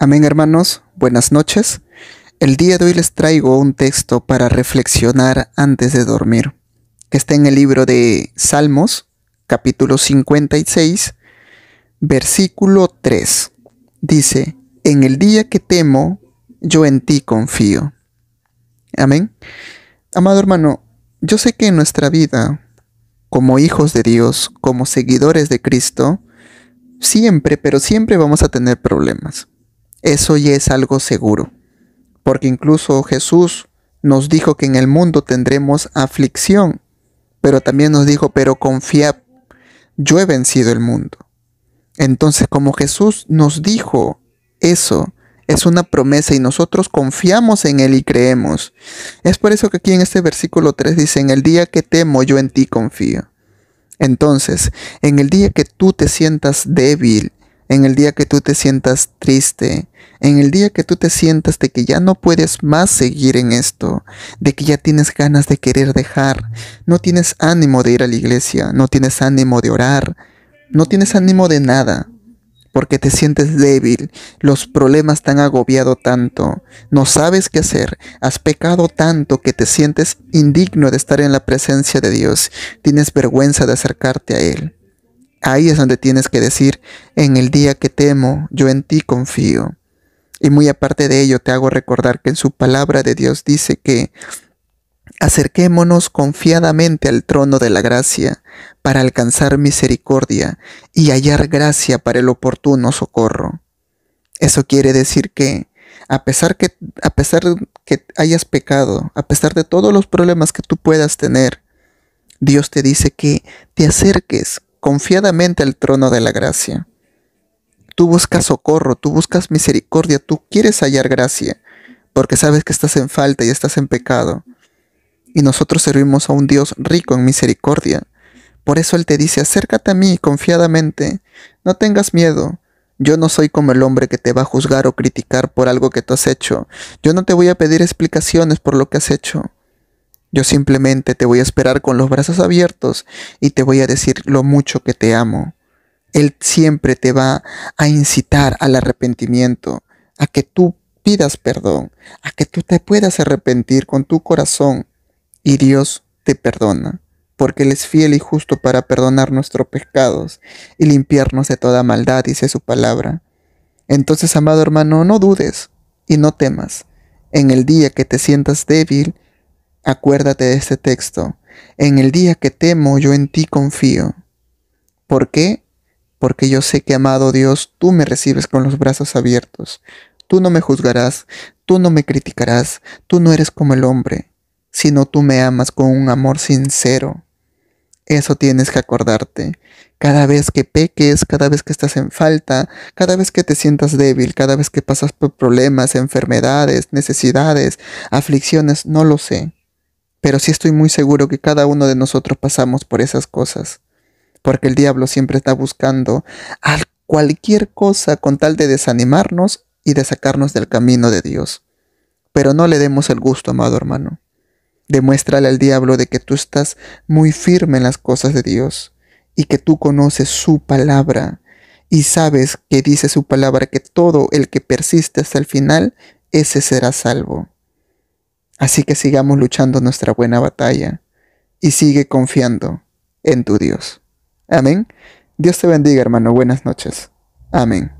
Amén hermanos, buenas noches. El día de hoy les traigo un texto para reflexionar antes de dormir, que está en el libro de Salmos, capítulo 56, versículo 3. Dice, en el día que temo, yo en ti confío. Amén. Amado hermano, yo sé que en nuestra vida, como hijos de Dios, como seguidores de Cristo, siempre, pero siempre vamos a tener problemas eso ya es algo seguro, porque incluso Jesús nos dijo que en el mundo tendremos aflicción, pero también nos dijo, pero confía, yo he vencido el mundo. Entonces, como Jesús nos dijo eso, es una promesa y nosotros confiamos en Él y creemos. Es por eso que aquí en este versículo 3 dice, en el día que temo yo en ti confío. Entonces, en el día que tú te sientas débil en el día que tú te sientas triste, en el día que tú te sientas de que ya no puedes más seguir en esto, de que ya tienes ganas de querer dejar, no tienes ánimo de ir a la iglesia, no tienes ánimo de orar, no tienes ánimo de nada, porque te sientes débil, los problemas te han agobiado tanto, no sabes qué hacer, has pecado tanto que te sientes indigno de estar en la presencia de Dios, tienes vergüenza de acercarte a Él. Ahí es donde tienes que decir, en el día que temo, yo en ti confío. Y muy aparte de ello, te hago recordar que en su palabra de Dios dice que acerquémonos confiadamente al trono de la gracia para alcanzar misericordia y hallar gracia para el oportuno socorro. Eso quiere decir que a pesar que a pesar que hayas pecado, a pesar de todos los problemas que tú puedas tener, Dios te dice que te acerques confiadamente al trono de la gracia. Tú buscas socorro, tú buscas misericordia, tú quieres hallar gracia, porque sabes que estás en falta y estás en pecado. Y nosotros servimos a un Dios rico en misericordia. Por eso Él te dice, acércate a mí confiadamente, no tengas miedo. Yo no soy como el hombre que te va a juzgar o criticar por algo que tú has hecho. Yo no te voy a pedir explicaciones por lo que has hecho. Yo simplemente te voy a esperar con los brazos abiertos y te voy a decir lo mucho que te amo. Él siempre te va a incitar al arrepentimiento, a que tú pidas perdón, a que tú te puedas arrepentir con tu corazón y Dios te perdona, porque Él es fiel y justo para perdonar nuestros pecados y limpiarnos de toda maldad, dice su palabra. Entonces, amado hermano, no dudes y no temas. En el día que te sientas débil, Acuérdate de este texto. En el día que temo, yo en ti confío. ¿Por qué? Porque yo sé que, amado Dios, tú me recibes con los brazos abiertos. Tú no me juzgarás, tú no me criticarás, tú no eres como el hombre, sino tú me amas con un amor sincero. Eso tienes que acordarte. Cada vez que peques, cada vez que estás en falta, cada vez que te sientas débil, cada vez que pasas por problemas, enfermedades, necesidades, aflicciones, no lo sé. Pero sí estoy muy seguro que cada uno de nosotros pasamos por esas cosas, porque el diablo siempre está buscando a cualquier cosa con tal de desanimarnos y de sacarnos del camino de Dios. Pero no le demos el gusto, amado hermano. Demuéstrale al diablo de que tú estás muy firme en las cosas de Dios y que tú conoces su palabra y sabes que dice su palabra que todo el que persiste hasta el final, ese será salvo. Así que sigamos luchando nuestra buena batalla y sigue confiando en tu Dios. Amén. Dios te bendiga, hermano. Buenas noches. Amén.